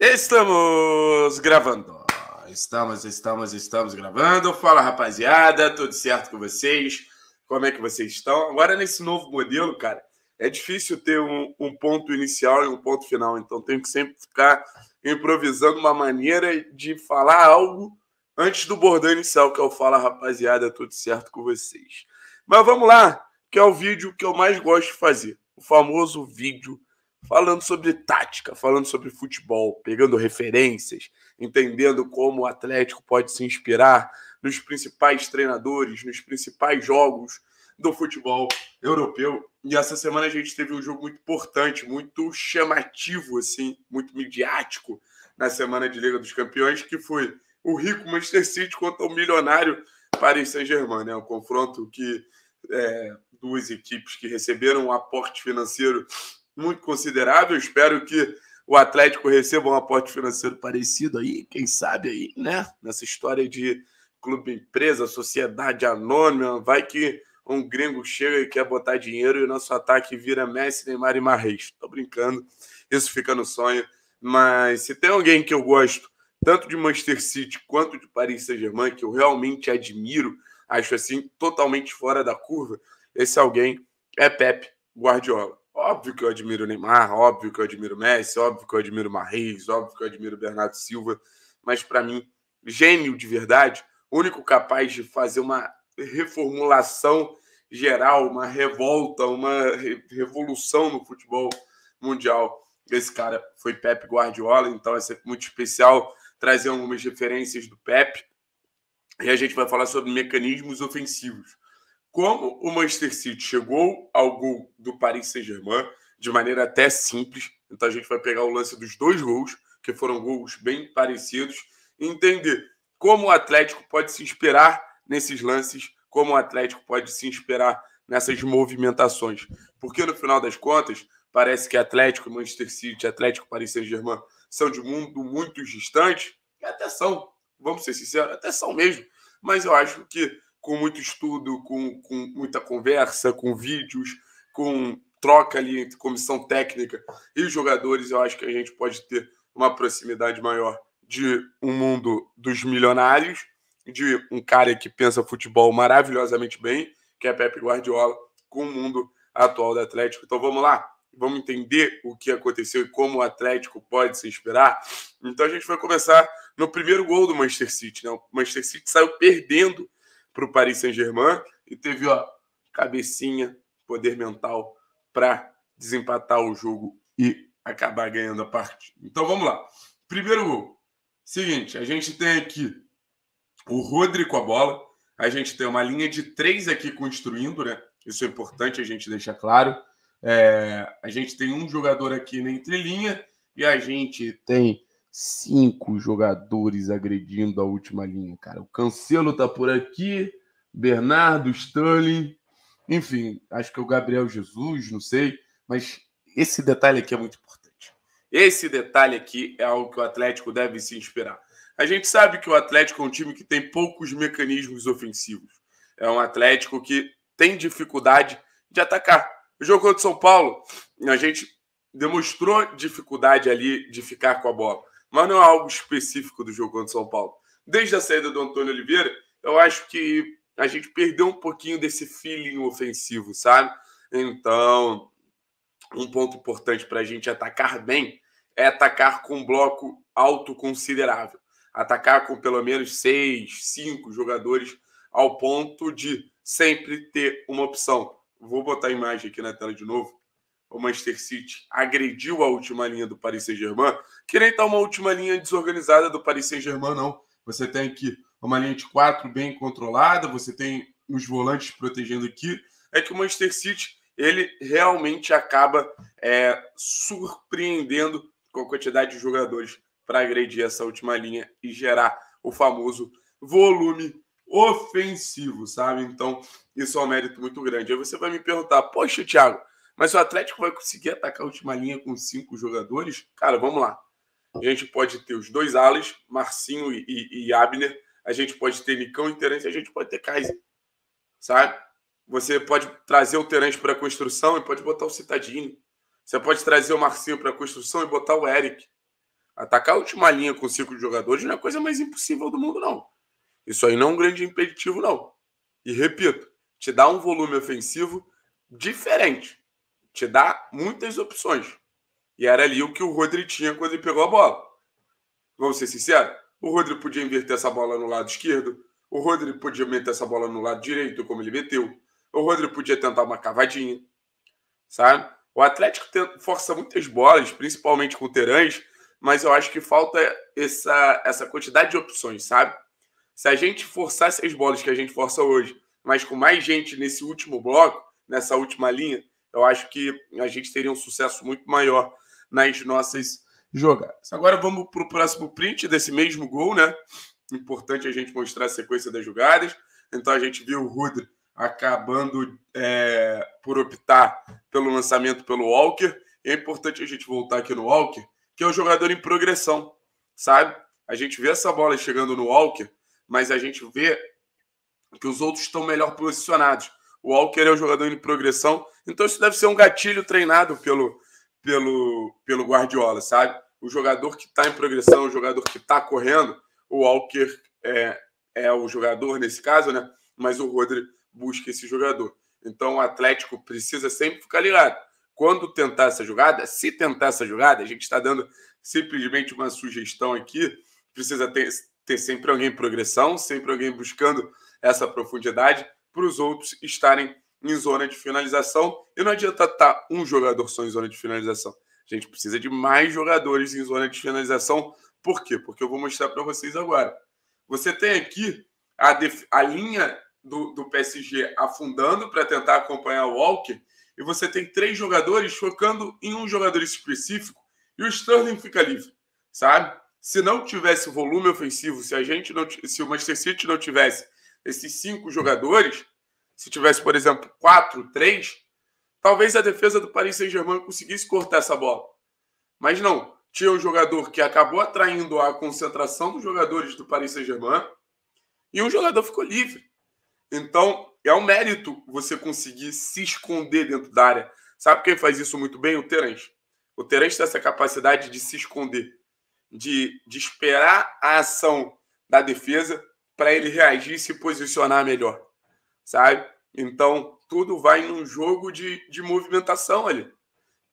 Estamos gravando. Estamos, estamos, estamos gravando. Fala, rapaziada, tudo certo com vocês? Como é que vocês estão? Agora, nesse novo modelo, cara, é difícil ter um, um ponto inicial e um ponto final, então tenho que sempre ficar improvisando uma maneira de falar algo antes do bordão inicial, que é o Fala, rapaziada, tudo certo com vocês. Mas vamos lá, que é o vídeo que eu mais gosto de fazer, o famoso vídeo falando sobre tática, falando sobre futebol, pegando referências, entendendo como o Atlético pode se inspirar nos principais treinadores, nos principais jogos do futebol europeu. E essa semana a gente teve um jogo muito importante, muito chamativo, assim, muito midiático na semana de Liga dos Campeões, que foi o rico Manchester City contra o milionário Paris Saint-Germain, né? Um confronto que é, duas equipes que receberam um aporte financeiro muito considerável. Espero que o Atlético receba um aporte financeiro parecido aí, quem sabe aí, né? Nessa história de clube empresa, sociedade anônima, vai que um gringo chega e quer botar dinheiro e o nosso ataque vira Messi, Neymar e Marreis. Tô brincando, isso fica no sonho. Mas se tem alguém que eu gosto, tanto de Manchester City quanto de Paris Saint-Germain, que eu realmente admiro, acho assim, totalmente fora da curva, esse alguém é Pep Guardiola. Óbvio que eu admiro o Neymar, óbvio que eu admiro o Messi, óbvio que eu admiro o Marreis, óbvio que eu admiro o Bernardo Silva, mas para mim, gênio de verdade, único capaz de fazer uma reformulação geral, uma revolta, uma re revolução no futebol mundial. Esse cara foi Pep Guardiola, então é sempre muito especial trazer algumas referências do Pep. E a gente vai falar sobre mecanismos ofensivos como o Manchester City chegou ao gol do Paris Saint-Germain de maneira até simples. Então a gente vai pegar o lance dos dois gols, que foram gols bem parecidos, e entender como o Atlético pode se inspirar nesses lances, como o Atlético pode se inspirar nessas movimentações. Porque no final das contas, parece que Atlético, Manchester City, Atlético, Paris Saint-Germain são de mundo muito distantes, e até são, vamos ser sinceros, até são mesmo. Mas eu acho que com muito estudo, com, com muita conversa, com vídeos, com troca ali entre comissão técnica e os jogadores, eu acho que a gente pode ter uma proximidade maior de um mundo dos milionários, de um cara que pensa futebol maravilhosamente bem, que é Pepe Guardiola, com o mundo atual do Atlético. Então vamos lá, vamos entender o que aconteceu e como o Atlético pode se inspirar. Então a gente vai começar no primeiro gol do Manchester City. Né? O Manchester City saiu perdendo para o Paris Saint-Germain e teve, a cabecinha, poder mental para desempatar o jogo e acabar ganhando a parte. Então vamos lá. Primeiro gol. Seguinte, a gente tem aqui o Rodrigo com a bola. A gente tem uma linha de três aqui construindo, né? Isso é importante a gente deixar claro. É, a gente tem um jogador aqui na entrelinha e a gente tem cinco jogadores agredindo a última linha, cara. O Cancelo tá por aqui, Bernardo, Sterling, enfim, acho que é o Gabriel Jesus, não sei, mas esse detalhe aqui é muito importante. Esse detalhe aqui é algo que o Atlético deve se inspirar. A gente sabe que o Atlético é um time que tem poucos mecanismos ofensivos. É um Atlético que tem dificuldade de atacar. O jogo contra o São Paulo, a gente demonstrou dificuldade ali de ficar com a bola mas não é algo específico do jogo contra o São Paulo. Desde a saída do Antônio Oliveira, eu acho que a gente perdeu um pouquinho desse feeling ofensivo, sabe? Então, um ponto importante para a gente atacar bem é atacar com um bloco alto considerável. Atacar com pelo menos seis, cinco jogadores ao ponto de sempre ter uma opção. Vou botar a imagem aqui na tela de novo o Manchester City agrediu a última linha do Paris Saint-Germain, que nem tá uma última linha desorganizada do Paris Saint-Germain, não. Você tem aqui uma linha de quatro bem controlada, você tem os volantes protegendo aqui. É que o Manchester City ele realmente acaba é, surpreendendo com a quantidade de jogadores para agredir essa última linha e gerar o famoso volume ofensivo, sabe? Então, isso é um mérito muito grande. Aí você vai me perguntar, poxa, Thiago, mas o Atlético vai conseguir atacar a última linha com cinco jogadores? Cara, vamos lá. A gente pode ter os dois alas, Marcinho e, e, e Abner. A gente pode ter Nicão e Terence. A gente pode ter Kaiser. Sabe? Você pode trazer o Terence para a construção e pode botar o Citadini. Você pode trazer o Marcinho para a construção e botar o Eric. Atacar a última linha com cinco jogadores não é a coisa mais impossível do mundo, não. Isso aí não é um grande impeditivo, não. E repito, te dá um volume ofensivo diferente te dá muitas opções. E era ali o que o Rodrigo tinha quando ele pegou a bola. Vamos ser sinceros? O Rodrigo podia inverter essa bola no lado esquerdo, o Rodrigo podia meter essa bola no lado direito, como ele meteu, o Rodrigo podia tentar uma cavadinha, sabe? O Atlético força muitas bolas, principalmente com o Terãs, mas eu acho que falta essa, essa quantidade de opções, sabe? Se a gente forçasse as bolas que a gente força hoje, mas com mais gente nesse último bloco, nessa última linha, eu acho que a gente teria um sucesso muito maior nas nossas jogadas. Agora vamos para o próximo print desse mesmo gol, né? Importante a gente mostrar a sequência das jogadas. Então a gente viu o Rudri acabando é, por optar pelo lançamento pelo Walker. E é importante a gente voltar aqui no Walker, que é um jogador em progressão, sabe? A gente vê essa bola chegando no Walker, mas a gente vê que os outros estão melhor posicionados. O Walker é um jogador em progressão. Então isso deve ser um gatilho treinado pelo, pelo, pelo Guardiola, sabe? O jogador que está em progressão, o jogador que está correndo, o Walker é, é o jogador nesse caso, né? Mas o Rodri busca esse jogador. Então o Atlético precisa sempre ficar ligado. Quando tentar essa jogada, se tentar essa jogada, a gente está dando simplesmente uma sugestão aqui. Precisa ter, ter sempre alguém em progressão, sempre alguém buscando essa profundidade para os outros estarem em zona de finalização. E não adianta estar tá um jogador só em zona de finalização. A gente precisa de mais jogadores em zona de finalização. Por quê? Porque eu vou mostrar para vocês agora. Você tem aqui a, a linha do, do PSG afundando para tentar acompanhar o Walker. E você tem três jogadores focando em um jogador específico. E o Sterling fica livre, sabe? Se não tivesse volume ofensivo, se a gente não, se o Manchester City não tivesse esses cinco jogadores, se tivesse, por exemplo, quatro, três, talvez a defesa do Paris Saint-Germain conseguisse cortar essa bola. Mas não. Tinha um jogador que acabou atraindo a concentração dos jogadores do Paris Saint-Germain e um jogador ficou livre. Então, é um mérito você conseguir se esconder dentro da área. Sabe quem faz isso muito bem? O Terence. O Terence tem essa capacidade de se esconder, de, de esperar a ação da defesa para ele reagir e se posicionar melhor, sabe? Então, tudo vai num jogo de, de movimentação ali.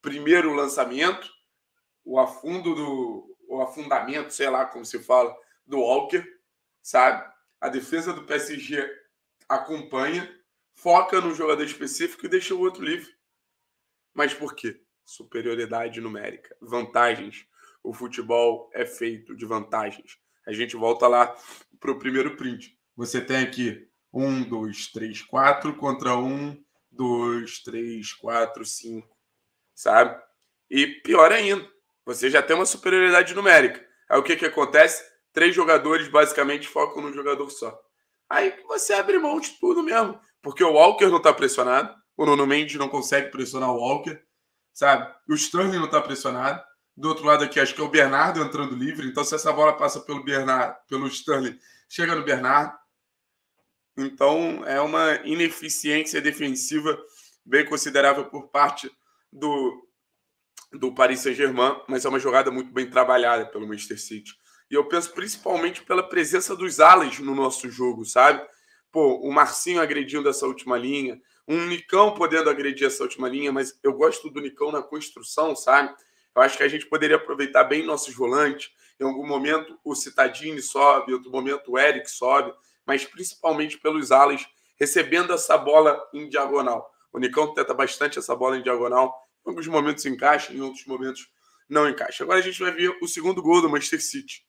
Primeiro o lançamento, o afundo do. o afundamento, sei lá como se fala, do Walker, sabe? A defesa do PSG acompanha, foca no jogador específico e deixa o outro livre. Mas por quê? Superioridade numérica, vantagens. O futebol é feito de vantagens. A gente volta lá para o primeiro print. Você tem aqui 1, 2, 3, 4 contra 1, 2, 3, 4, 5, sabe? E pior ainda, você já tem uma superioridade numérica. Aí o que, que acontece? Três jogadores basicamente focam num jogador só. Aí você abre mão de tudo mesmo, porque o Walker não está pressionado, o Nuno Mendes não consegue pressionar o Walker, sabe? O Sterling não está pressionado. Do outro lado aqui, acho que é o Bernardo entrando livre. Então, se essa bola passa pelo Bernardo, pelo Sterling, chega no Bernardo. Então, é uma ineficiência defensiva bem considerável por parte do, do Paris Saint-Germain, mas é uma jogada muito bem trabalhada pelo Manchester City. E eu penso principalmente pela presença dos alas no nosso jogo, sabe? Pô, o Marcinho agredindo essa última linha, um Nicão podendo agredir essa última linha, mas eu gosto do Nicão na construção, sabe? Eu acho que a gente poderia aproveitar bem nossos volantes. Em algum momento o Citadini sobe, em outro momento o Eric sobe, mas principalmente pelos alas, recebendo essa bola em diagonal. O Nicão tenta bastante essa bola em diagonal. Em alguns momentos encaixa, em outros momentos não encaixa. Agora a gente vai ver o segundo gol do Manchester City.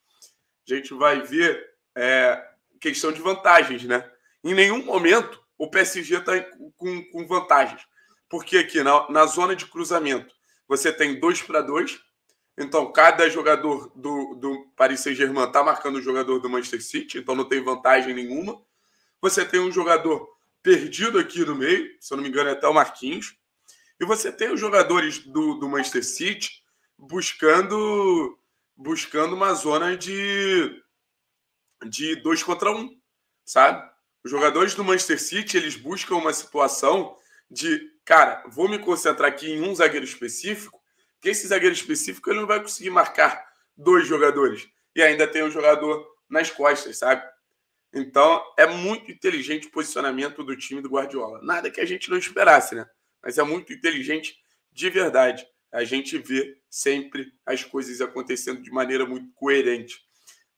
A gente vai ver é, questão de vantagens, né? Em nenhum momento o PSG está com, com, vantagens. Porque aqui na, na zona de cruzamento, você tem dois para dois. Então, cada jogador do, do Paris Saint-Germain está marcando o jogador do Manchester City, então não tem vantagem nenhuma. Você tem um jogador perdido aqui no meio, se eu não me engano, é até o Marquinhos. E você tem os jogadores do, do Manchester City buscando buscando uma zona de, de dois contra um, sabe? Os jogadores do Manchester City eles buscam uma situação de cara, vou me concentrar aqui em um zagueiro específico, que esse zagueiro específico ele não vai conseguir marcar dois jogadores. E ainda tem o um jogador nas costas, sabe? Então, é muito inteligente o posicionamento do time do Guardiola. Nada que a gente não esperasse, né? Mas é muito inteligente de verdade. A gente vê sempre as coisas acontecendo de maneira muito coerente.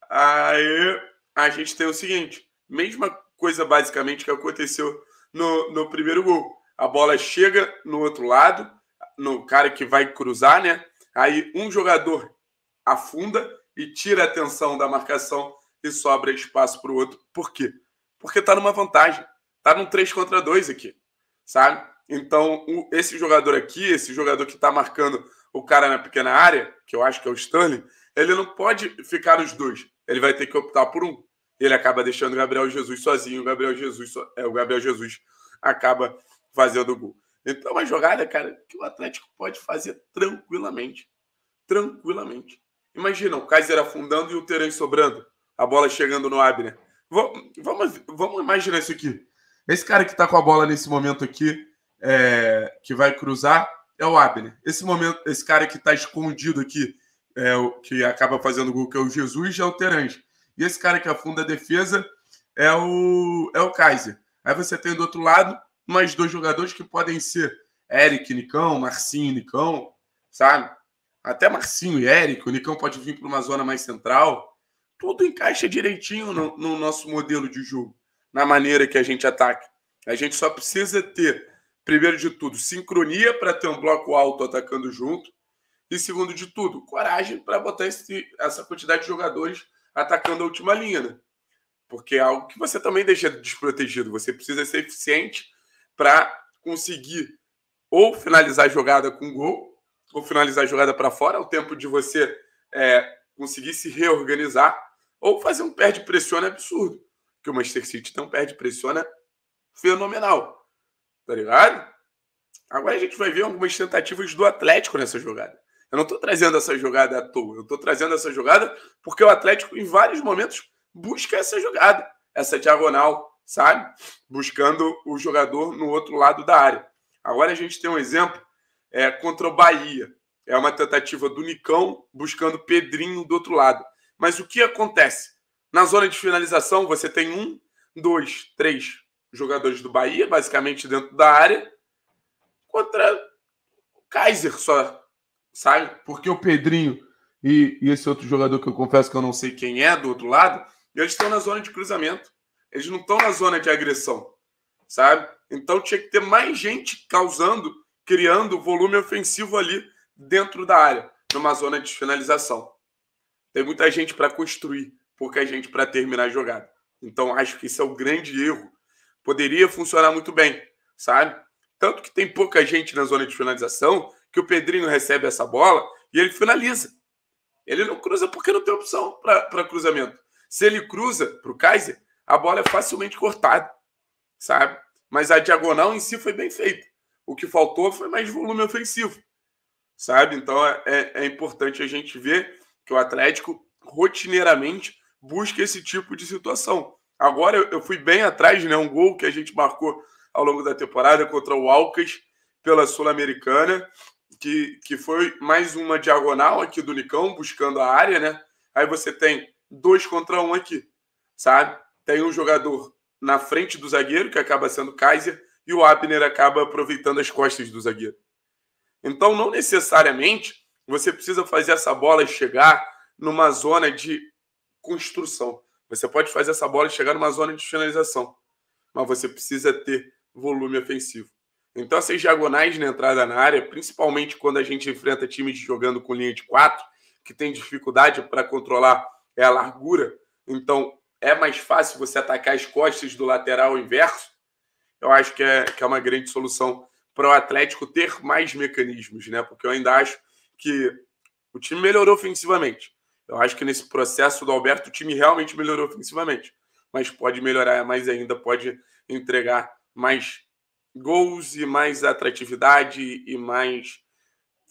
Aí a gente tem o seguinte: mesma coisa basicamente que aconteceu no, no primeiro gol a bola chega no outro lado, no cara que vai cruzar, né? Aí um jogador afunda e tira a atenção da marcação e sobra espaço para o outro. Por quê? Porque tá numa vantagem. Tá num 3 contra 2 aqui, sabe? Então, o, esse jogador aqui, esse jogador que tá marcando o cara na pequena área, que eu acho que é o Stanley, ele não pode ficar os dois. Ele vai ter que optar por um. Ele acaba deixando o Gabriel Jesus sozinho. O Gabriel Jesus, é, o Gabriel Jesus acaba fazendo o gol. Então é uma jogada, cara, que o Atlético pode fazer tranquilamente. Tranquilamente. Imagina o Kaiser afundando e o Terem sobrando. A bola chegando no Abner. Vamos, vamos, imaginar isso aqui. Esse cara que está com a bola nesse momento aqui, é, que vai cruzar, é o Abner. Esse momento, esse cara que está escondido aqui, é, o, que acaba fazendo gol, que é o Jesus, é o Terãs. E esse cara que afunda a defesa é o, é o Kaiser. Aí você tem do outro lado mais dois jogadores que podem ser Eric, Nicão, Marcinho, Nicão, sabe? Até Marcinho e Eric, o Nicão pode vir para uma zona mais central. Tudo encaixa direitinho no, no nosso modelo de jogo, na maneira que a gente ataca. A gente só precisa ter, primeiro de tudo, sincronia para ter um bloco alto atacando junto. E segundo de tudo, coragem para botar esse, essa quantidade de jogadores atacando a última linha. Né? Porque é algo que você também deixa desprotegido. Você precisa ser eficiente para conseguir ou finalizar a jogada com gol, ou finalizar a jogada para fora, é o tempo de você é, conseguir se reorganizar, ou fazer um perde-pressiona absurdo, que o Manchester City tem um perde-pressiona fenomenal, tá ligado? Agora a gente vai ver algumas tentativas do Atlético nessa jogada. Eu não estou trazendo essa jogada à toa, eu estou trazendo essa jogada porque o Atlético, em vários momentos, busca essa jogada, essa diagonal, sabe? Buscando o jogador no outro lado da área. Agora a gente tem um exemplo é, contra o Bahia. É uma tentativa do Nicão buscando Pedrinho do outro lado. Mas o que acontece? Na zona de finalização, você tem um, dois, três jogadores do Bahia, basicamente dentro da área, contra o Kaiser só, sabe? Porque o Pedrinho e, e esse outro jogador que eu confesso que eu não sei quem é do outro lado, eles estão na zona de cruzamento. Eles não estão na zona de agressão, sabe? Então tinha que ter mais gente causando, criando volume ofensivo ali dentro da área, numa zona de finalização. Tem muita gente para construir, pouca gente para terminar a jogada. Então acho que isso é o grande erro. Poderia funcionar muito bem, sabe? Tanto que tem pouca gente na zona de finalização, que o Pedrinho recebe essa bola e ele finaliza. Ele não cruza porque não tem opção para cruzamento. Se ele cruza para o Kaiser, a bola é facilmente cortada, sabe? Mas a diagonal em si foi bem feita. O que faltou foi mais volume ofensivo, sabe? Então é, é, é importante a gente ver que o Atlético rotineiramente busca esse tipo de situação. Agora eu, fui bem atrás, né? Um gol que a gente marcou ao longo da temporada contra o Alcas pela Sul-Americana, que, que foi mais uma diagonal aqui do Nicão, buscando a área, né? Aí você tem dois contra um aqui, sabe? tem um jogador na frente do zagueiro, que acaba sendo Kaiser, e o Abner acaba aproveitando as costas do zagueiro. Então, não necessariamente você precisa fazer essa bola chegar numa zona de construção. Você pode fazer essa bola chegar numa zona de finalização, mas você precisa ter volume ofensivo. Então, essas diagonais na entrada na área, principalmente quando a gente enfrenta times jogando com linha de quatro, que tem dificuldade para controlar é a largura. Então, é mais fácil você atacar as costas do lateral inverso. Eu acho que é, que é uma grande solução para o Atlético ter mais mecanismos, né? Porque eu ainda acho que o time melhorou ofensivamente. Eu acho que nesse processo do Alberto o time realmente melhorou ofensivamente, mas pode melhorar mais ainda, pode entregar mais gols e mais atratividade e mais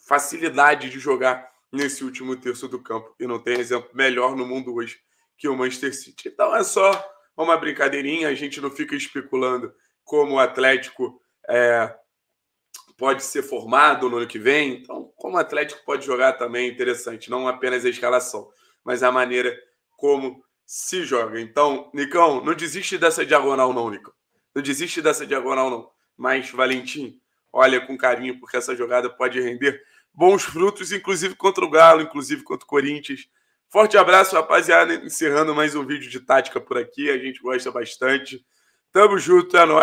facilidade de jogar nesse último terço do campo. E não tem exemplo melhor no mundo hoje que o Manchester City. Então é só uma brincadeirinha, a gente não fica especulando como o Atlético é, pode ser formado no ano que vem. Então, como o Atlético pode jogar também é interessante, não apenas a escalação, mas a maneira como se joga. Então, Nicão, não desiste dessa diagonal, não, Nicão. Não desiste dessa diagonal, não. Mas, Valentim, olha com carinho, porque essa jogada pode render bons frutos, inclusive contra o Galo, inclusive contra o Corinthians. Forte abraço, rapaziada. Encerrando mais um vídeo de tática por aqui. A gente gosta bastante. Tamo junto, é nóis.